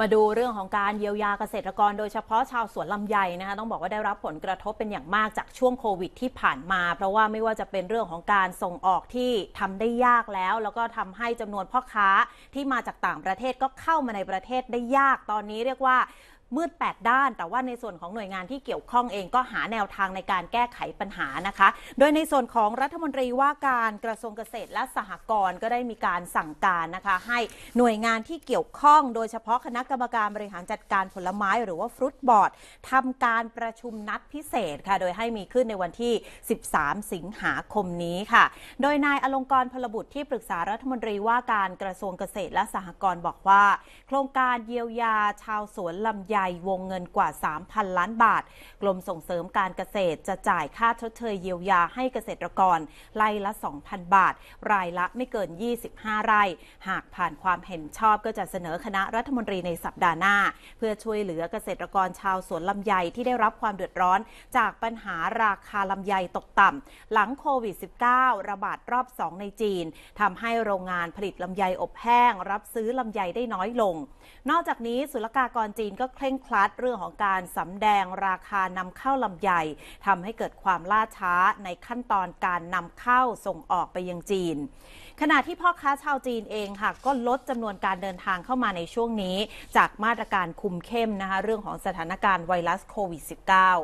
มาดูเรื่องของการเยียวยาเกษตรกร โดยเฉพาะชาวสวนลำไยนะคะต้องบอกว่าได้รับผลกระทบเป็นอย่างมากจากช่วงโควิดที่ผ่านมา เพราะว่าไม่ว่าจะเป็นเรื่องของการส่งออกที่ทำได้ยากแล้ว แล้วก็ทำให้จำนวนพ่อค้าที่มาจากต่างประเทศก็เข้ามาในประเทศได้ยากตอนนี้เรียกว่ามืด8ด้าน แต่ว่าในส่วนของหน่วยงานที่เกี่ยวข้องเองก็หาแนวทางในการแก้ไขปัญหานะคะ โดยในส่วนของรัฐมนตรีว่าการกระทรวงเกษตรและสหกรณ์ก็ได้มีการสั่งการนะคะให้หน่วยงานที่เกี่ยวข้อง โดยเฉพาะคณะกรรมการบริหารจัดการผลไม้หรือว่าฟรุตบอร์ดทำการประชุมนัดพิเศษค่ะโดยให้มีขึ้นในวันที่ 13 สิงหาคมนี้ค่ะ โดยนายอลงกรพลบุตรที่ปรึกษารัฐมนตรีว่าการกระทรวงเกษตรและสหกรณ์บอกว่า โครงการเยียวยาชาวสวนลำยาใหญ่วงเงินกว่า 3,000 ล้านบาทกรมส่งเสริมการเกษตรจะจ่ายค่าชดเชยเยียวยาให้เกษตรกรไร่ละ 2,000 บาท รายละไม่เกิน 25 ไร่ หากผ่านความเห็นชอบก็จะเสนอคณะรัฐมนตรีในสัปดาห์หน้า เพื่อช่วยเหลือเกษตรกรชาวสวนลำไยที่ได้รับความเดือดร้อนจากปัญหาราคาลำไยตกต่ำหลังโควิด -19 ระบาดรอบ2ในจีนทำให้โรงงานผลิตลำไยอบแห้ง รับซื้อลำไยได้น้อยลง นอกจากนี้ศุลกากรจีนก็เคร่งครัดเรื่องของการสำแดงราคานำเข้าลำไยทำให้เกิดความล่าช้าในขั้นตอนการนำเข้าส่งออกไปยังจีน ขณะที่พ่อค้าชาวจีนเองค่ะก็ลดจำนวนการเดินทางเข้ามาในช่วงนี้ จากมาตรการคุมเข้มนะคะเรื่องของสถานการณ์ไวรัสโควิด -19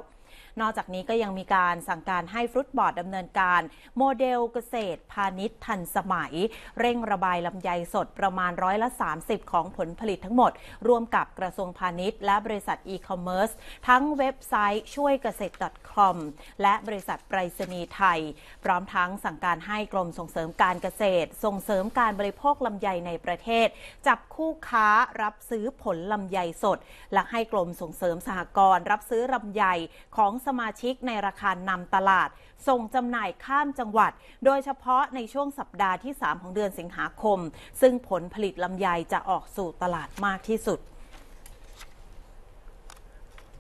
นอกจากนี้ก็ยังมีการสั่งการให้ฟรุตบอร์ดดำเนินการ โมเดลเกษตรพาณิชย์ทันสมัย เร่งระบายลำไยสดประมาณร้อยละ 30 ของผลผลิตทั้งหมด ร่วมกับกระทรวงพาณิชย์ และบริษัทอีคอมเมิร์ซทั้งเว็บไซต์ช่วยเกษตร .com และบริษัทไปรษณีย์ไทย พร้อมทั้งสั่งการให้กรมส่งเสริมการเกษตร ส่งเสริมการบริโภคลำไยในประเทศ จับคู่ค้ารับซื้อผลลำไยสด และให้กรมส่งเสริมสหกรณ์รับซื้อลำไยของสมาชิกในราคานำตลาด ส่งจำหน่ายข้ามจังหวัด โดยเฉพาะในช่วงสัปดาห์ที่ 3 ของเดือนสิงหาคม ซึ่งผลผลิตลำไยจะออกสู่ตลาดมากที่สุด